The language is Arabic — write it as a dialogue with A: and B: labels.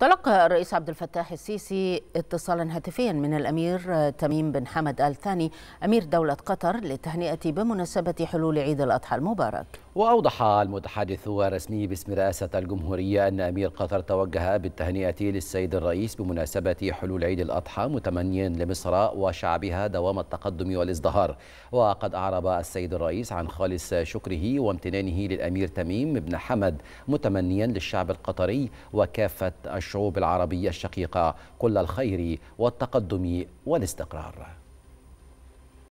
A: تلقى الرئيس عبد الفتاح السيسي اتصالا هاتفيا من الامير تميم بن حمد ال ثاني امير دوله قطر للتهنئه بمناسبه حلول عيد الاضحى المبارك.
B: وأوضح المتحدث الرسمي باسم رئاسة الجمهورية أن أمير قطر توجه بالتهنئة للسيد الرئيس بمناسبة حلول عيد الأضحى متمنيا لمصر وشعبها دوام التقدم والازدهار وقد أعرب السيد الرئيس عن خالص شكره وامتنانه للأمير تميم بن حمد متمنيا للشعب القطري وكافة الشعوب العربية الشقيقة كل الخير والتقدم والاستقرار